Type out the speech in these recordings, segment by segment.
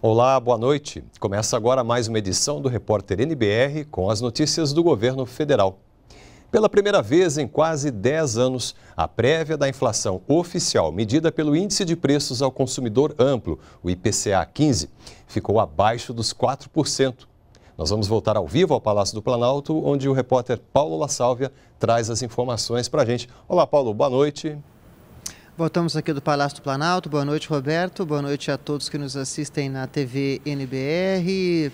Olá, boa noite. Começa agora mais uma edição do Repórter NBR com as notícias do governo federal. Pela primeira vez em quase 10 anos, a prévia da inflação oficial, medida pelo Índice de Preços ao Consumidor Amplo, o IPCA 15, ficou abaixo dos 4%. Nós vamos voltar ao vivo ao Palácio do Planalto, onde o repórter Paulo La Sálvia traz as informações para a gente. Olá, Paulo, boa noite. Voltamos aqui do Palácio do Planalto. Boa noite, Roberto. Boa noite a todos que nos assistem na TV NBR.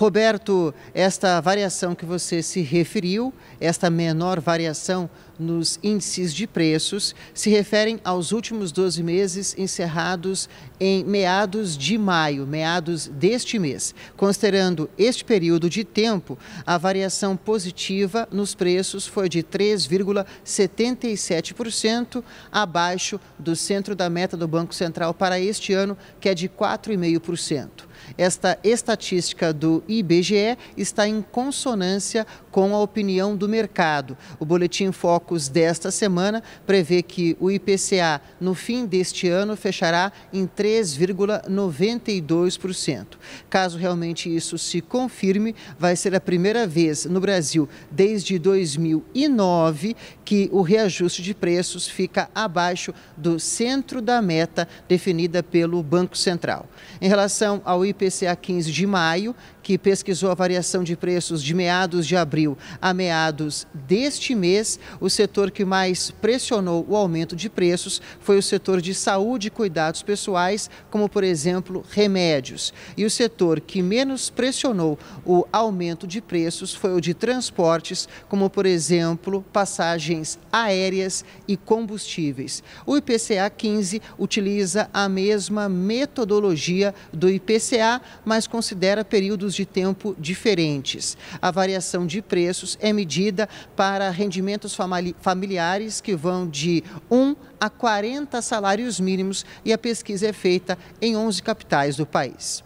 Roberto, esta variação que você se referiu, esta menor variação nos índices de preços, se referem aos últimos 12 meses encerrados em meados de maio, meados deste mês. Considerando este período de tempo, a variação positiva nos preços foi de 3,77%, abaixo do centro da meta do Banco Central para este ano, que é de 4,5%. Esta estatística do IBGE está em consonância com a opinião do mercado. O Boletim Focus desta semana prevê que o IPCA, no fim deste ano, fechará em 3,92%. Caso realmente isso se confirme, vai ser a primeira vez no Brasil desde 2009 que o reajuste de preços fica abaixo do centro da meta definida pelo Banco Central. Em relação ao IPCA 15 de maio, que pesquisou a variação de preços de meados de abril, abril. A meados deste mês, o setor que mais pressionou o aumento de preços foi o setor de saúde e cuidados pessoais, como por exemplo remédios. E o setor que menos pressionou o aumento de preços foi o de transportes, como por exemplo passagens aéreas e combustíveis. O IPCA 15 utiliza a mesma metodologia do IPCA, mas considera períodos de tempo diferentes. A variação de preços é medida para rendimentos familiares que vão de 1 a 40 salários mínimos e a pesquisa é feita em 11 capitais do país.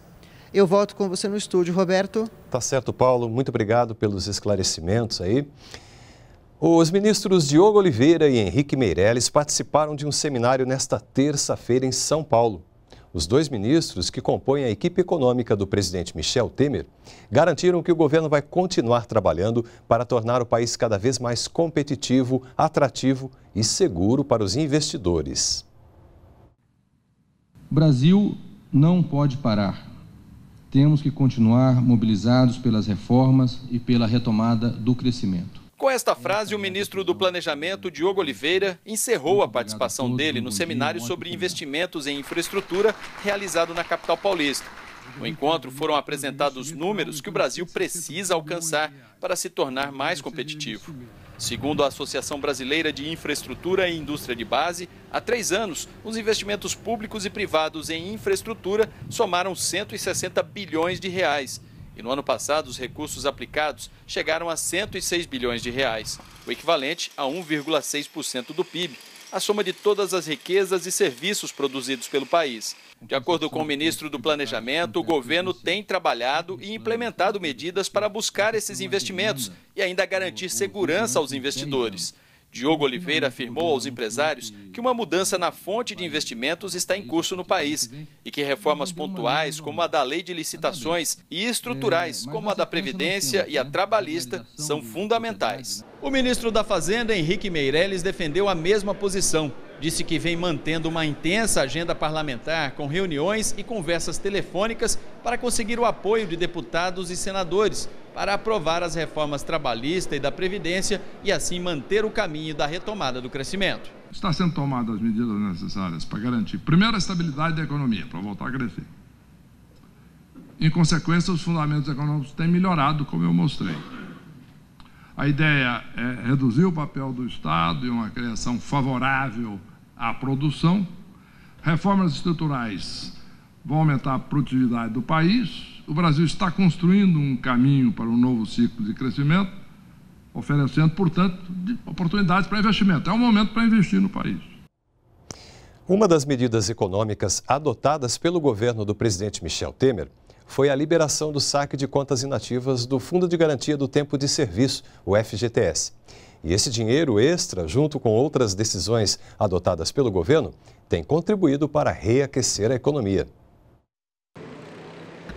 Eu volto com você no estúdio, Roberto. Tá certo, Paulo. Muito obrigado pelos esclarecimentos aí. Os ministros Diogo Oliveira e Henrique Meirelles participaram de um seminário nesta terça-feira em São Paulo. Os dois ministros, que compõem a equipe econômica do presidente Michel Temer, garantiram que o governo vai continuar trabalhando para tornar o país cada vez mais competitivo, atrativo e seguro para os investidores. O Brasil não pode parar. Temos que continuar mobilizados pelas reformas e pela retomada do crescimento. Com esta frase, o ministro do Planejamento, Diogo Oliveira, encerrou a participação dele no seminário sobre investimentos em infraestrutura realizado na capital paulista. No encontro foram apresentados números que o Brasil precisa alcançar para se tornar mais competitivo. Segundo a Associação Brasileira de Infraestrutura e Indústria de Base, há três anos, os investimentos públicos e privados em infraestrutura somaram 160 bilhões de reais e no ano passado os recursos aplicados chegaram a 106 bilhões de reais, o equivalente a 1,6% do PIB, a soma de todas as riquezas e serviços produzidos pelo país. De acordo com o ministro do Planejamento, o governo tem trabalhado e implementado medidas para buscar esses investimentos e ainda garantir segurança aos investidores. Diogo Oliveira afirmou aos empresários que uma mudança na fonte de investimentos está em curso no país e que reformas pontuais, como a da lei de licitações, e estruturais, é, como a da Previdência e a né? trabalhista, são fundamentais. O ministro da Fazenda, Henrique Meirelles, defendeu a mesma posição disse que vem mantendo uma intensa agenda parlamentar com reuniões e conversas telefônicas para conseguir o apoio de deputados e senadores para aprovar as reformas trabalhista e da Previdência e assim manter o caminho da retomada do crescimento. Está sendo tomadas as medidas necessárias para garantir, primeiro, a estabilidade da economia, para voltar a crescer. Em consequência, os fundamentos econômicos têm melhorado, como eu mostrei. A ideia é reduzir o papel do Estado e uma criação favorável à produção. Reformas estruturais vão aumentar a produtividade do país. O Brasil está construindo um caminho para um novo ciclo de crescimento, oferecendo, portanto, oportunidades para investimento. É o momento para investir no país. Uma das medidas econômicas adotadas pelo governo do presidente Michel Temer foi a liberação do saque de contas inativas do Fundo de Garantia do Tempo de Serviço, o FGTS. E esse dinheiro extra, junto com outras decisões adotadas pelo governo, tem contribuído para reaquecer a economia.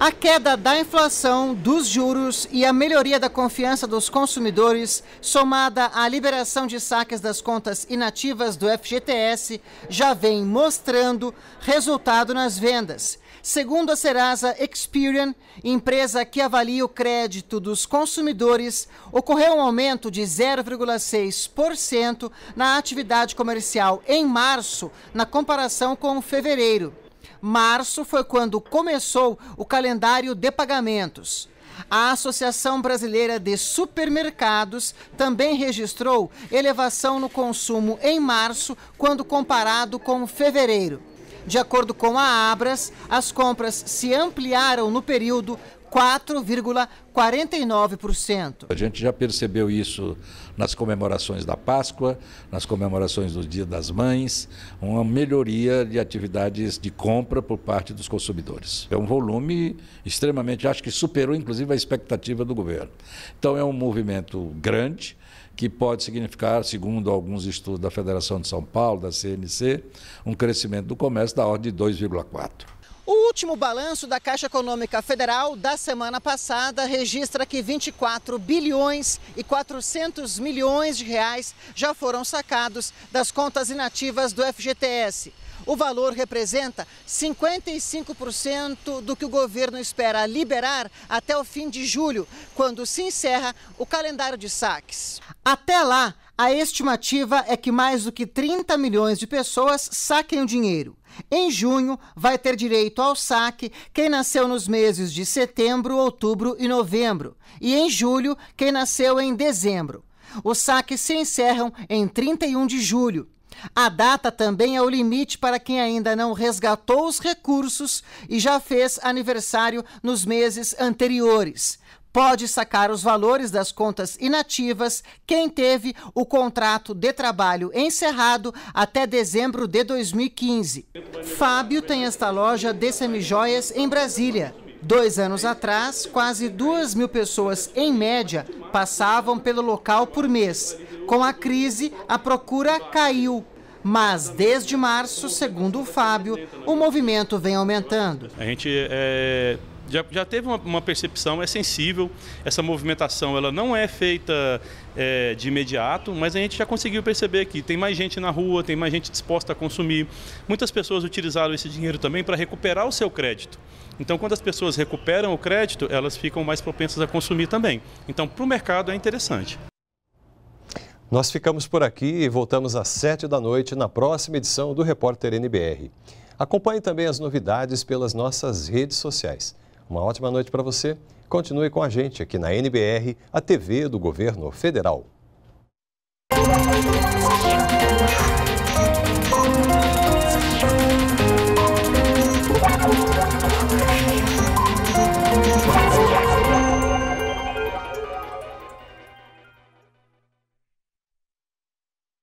A queda da inflação, dos juros e a melhoria da confiança dos consumidores, somada à liberação de saques das contas inativas do FGTS, já vem mostrando resultado nas vendas. Segundo a Serasa Experian, empresa que avalia o crédito dos consumidores, ocorreu um aumento de 0,6% na atividade comercial em março, na comparação com fevereiro. Março foi quando começou o calendário de pagamentos. A Associação Brasileira de Supermercados também registrou elevação no consumo em março quando comparado com fevereiro. De acordo com a Abras, as compras se ampliaram no período 4,49%. A gente já percebeu isso nas comemorações da Páscoa, nas comemorações do Dia das Mães, uma melhoria de atividades de compra por parte dos consumidores. É um volume extremamente, acho que superou inclusive a expectativa do governo. Então é um movimento grande que pode significar, segundo alguns estudos da Federação de São Paulo, da CNC, um crescimento do comércio da ordem de 2,4. O último balanço da Caixa Econômica Federal da semana passada registra que 24 bilhões e 400 milhões de reais já foram sacados das contas inativas do FGTS. O valor representa 55% do que o governo espera liberar até o fim de julho, quando se encerra o calendário de saques. Até lá, a estimativa é que mais do que 30 milhões de pessoas saquem o dinheiro. Em junho, vai ter direito ao saque quem nasceu nos meses de setembro, outubro e novembro, e em julho, quem nasceu em dezembro. Os saques se encerram em 31 de julho. A data também é o limite para quem ainda não resgatou os recursos e já fez aniversário nos meses anteriores. Pode sacar os valores das contas inativas quem teve o contrato de trabalho encerrado até dezembro de 2015. Fábio tem esta loja de semijoias em Brasília. Dois anos atrás, quase duas mil pessoas, em média, passavam pelo local por mês. Com a crise, a procura caiu. Mas desde março, segundo o Fábio, o movimento vem aumentando. A gente é, já, já teve uma, uma, percepção, é sensível, essa movimentação ela não é feita é, de imediato, mas a gente já conseguiu perceber que tem mais gente na rua, tem mais gente disposta a consumir. Muitas pessoas utilizaram esse dinheiro também para recuperar o seu crédito. Então, quando as pessoas recuperam o crédito, elas ficam mais propensas a consumir também. Então, para o mercado é interessante. Nós ficamos por aqui e voltamos às 7 da noite na próxima edição do Repórter NBR. Acompanhe também as novidades pelas nossas redes sociais. Uma ótima noite para você. Continue com a gente aqui na NBR, a TV do Governo Federal.